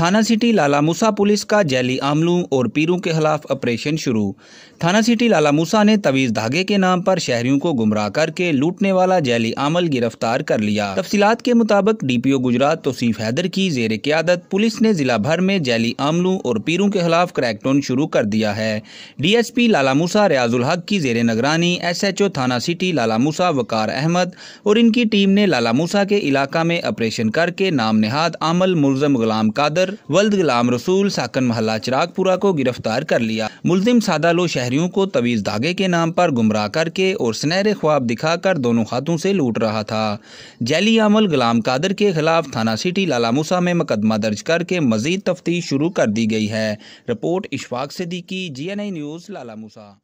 थाना सिटी लाला मूसा पुलिस का जैली आमलों और पीरों के खिलाफ ऑपरेशन शुरू थाना सिटी लाला मूसा ने तवीज़ धागे के नाम पर शहरियों को गुमराह करके लूटने वाला जैली आमल गिरफ्तार कर लिया तफसीत के मुताबिक D P O Gujrat Tauseef Haider की जेर क्यादत पुलिस ने जिला भर में जैली आमलों और पीरों के खिलाफ क्रैकडाउन शुरू कर दिया है D S P Lala Musa Riazul Haq की जेर निगरानी एस एच ओ थाना सिटी लाला मूसा वकार अहमद और इनकी टीम ने लाला मूसा के इलाका में ऑपरेशन करके नाम नहाद आमल मुलम गुलाम कादर वल्द गुलाम रसूल साकन मोहल्ला चिरागपुरा को गिरफ्तार कर लिया सादा लो शहरियों को तवीज़ धागे के नाम पर गुमराह करके और सुनहरे ख्वाब दिखाकर दोनों हाथों से लूट रहा था जैली अमल गुलाम कादर के खिलाफ थाना सिटी लालामूसा में मुकदमा दर्ज करके मजीद तफ्तीश शुरू कर दी गई है report Ishfaq Siddiqui G N I news लालामूसा